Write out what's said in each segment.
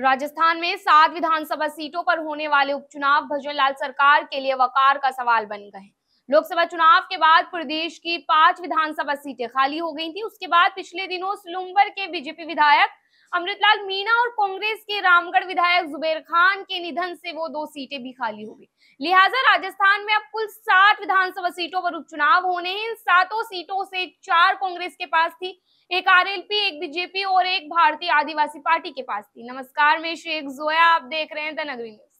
राजस्थान में सात विधानसभा सीटों पर होने वाले उपचुनाव भजन लाल सरकार के लिए वकार का सवाल बन गए लोकसभा चुनाव के बाद प्रदेश की पांच विधानसभा सीटें खाली हो गई थी उसके बाद पिछले दिनों सिलुम्बर के बीजेपी विधायक अमृतलाल मीणा और कांग्रेस के रामगढ़ विधायक जुबेर खान के निधन से वो दो सीटें भी खाली हो गई लिहाजा राजस्थान में अब कुल सात विधानसभा सीटों पर उपचुनाव होने हैं इन सातों सीटों से चार कांग्रेस के पास थी एक आरएलपी एक बीजेपी और एक भारतीय आदिवासी पार्टी के पास थी नमस्कार मैं शेख जोया आप देख रहे हैं द नगरी न्यूज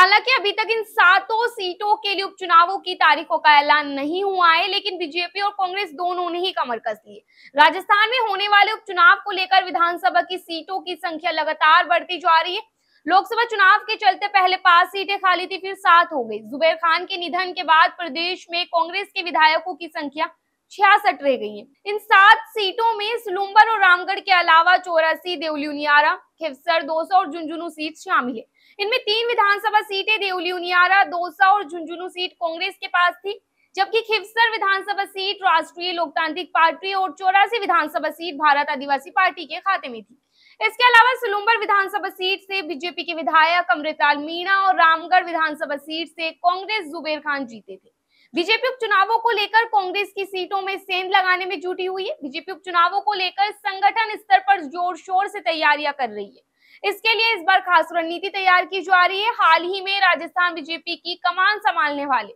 हालांकि अभी तक इन सातों सीटों के लिए उपचुनावों की तारीखों का ऐलान नहीं हुआ है लेकिन बीजेपी और कांग्रेस दोनों ने ही कमर कस ली राजस्थान में होने वाले उपचुनाव को लेकर विधानसभा की सीटों की संख्या लगातार बढ़ती जा रही है लोकसभा चुनाव के चलते पहले पांच सीटें खाली थी फिर सात हो गई जुबेर खान के निधन के बाद प्रदेश में कांग्रेस के विधायकों की संख्या छियासठ रह गई है इन सात सीटों में सिलुम्बर और रामगढ़ के अलावा चौरासी देवल्यूनियारा खेवसर दो और झुंझुनू सीट शामिल है इनमें तीन विधानसभा सीटें देवली उनियारा दोसा और झुंझुनू सीट कांग्रेस के पास थी जबकि खिवसर विधानसभा सीट राष्ट्रीय लोकतांत्रिक पार्टी और चौरासी विधानसभा सीट भारत आदिवासी पार्टी के खाते में थी इसके अलावा सुलुम्बर विधानसभा सीट से बीजेपी के विधायक अमृतलाल मीणा और रामगढ़ विधानसभा सीट से कांग्रेस जुबेर खान जीते थे बीजेपी उपचुनावों को लेकर कांग्रेस की सीटों में सेंध लगाने में जुटी हुई है बीजेपी उपचुनावों को लेकर संगठन स्तर पर जोर शोर से तैयारियां कर रही है इसके लिए इस बार खास रणनीति तैयार की जा रही है हाल ही में राजस्थान बीजेपी की कमान संभालने वाले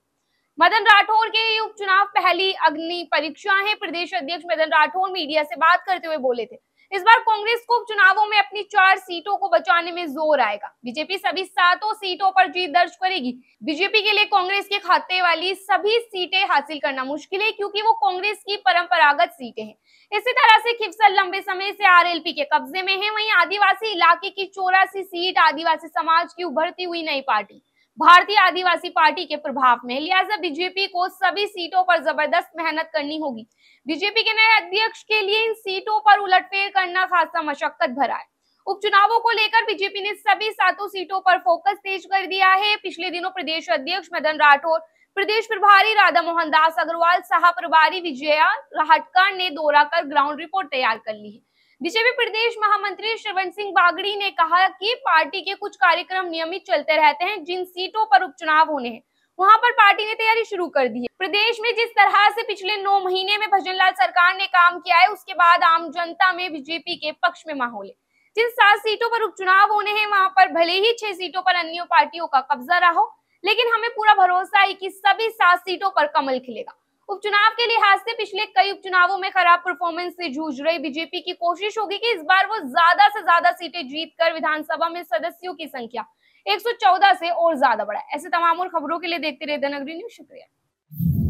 मदन राठौर के उपचुनाव पहली अग्नि परीक्षा है प्रदेश अध्यक्ष मदन राठौर मीडिया से बात करते हुए बोले थे इस बार कांग्रेस को चुनावों में अपनी चार सीटों को बचाने में जोर आएगा बीजेपी सभी सातों सीटों पर जीत दर्ज करेगी बीजेपी के लिए कांग्रेस के खाते वाली सभी सीटें हासिल करना मुश्किल है क्योंकि वो कांग्रेस की परंपरागत सीटें हैं इसी तरह से खिपसर लंबे समय से आरएलपी के कब्जे में है वहीं आदिवासी इलाके की चौरासी सीट आदिवासी समाज की उभरती हुई नई पार्टी भारतीय आदिवासी पार्टी के प्रभाव में लिहाजा बीजेपी को सभी सीटों पर जबरदस्त मेहनत करनी होगी बीजेपी के नए अध्यक्ष के लिए इन सीटों पर उलटफेर करना खासा मशक्कत भरा है उपचुनावों को लेकर बीजेपी ने सभी सातों सीटों पर फोकस तेज कर दिया है पिछले दिनों प्रदेश अध्यक्ष मदन राठौर प्रदेश प्रभारी राधा मोहन दास अग्रवाल सह प्रभारी विजया राहटकर ने दौरा कर ग्राउंड रिपोर्ट तैयार कर ली है बीजेपी प्रदेश महामंत्री श्रवण सिंह बागड़ी ने कहा कि पार्टी के कुछ कार्यक्रम नियमित चलते रहते हैं जिन सीटों पर उपचुनाव होने हैं वहां पर पार्टी ने तैयारी शुरू कर दी है प्रदेश में जिस तरह से पिछले नौ महीने में भजन लाल सरकार ने काम किया है उसके बाद आम जनता में बीजेपी के पक्ष में माहौल है जिन सात सीटों पर उपचुनाव होने हैं वहां पर भले ही छह सीटों पर अन्य पार्टियों का कब्जा रहा हो लेकिन हमें पूरा भरोसा है कि सभी सात सीटों पर कमल खिलेगा उपचुनाव के लिहाज से पिछले कई उपचुनावों में खराब परफॉर्मेंस से जूझ रही बीजेपी की कोशिश होगी कि इस बार वो ज्यादा से ज्यादा सीटें जीतकर विधानसभा में सदस्यों की संख्या 114 से और ज्यादा बढ़ाए ऐसे तमाम और खबरों के लिए देखते रहे धनगरी न्यूज शुक्रिया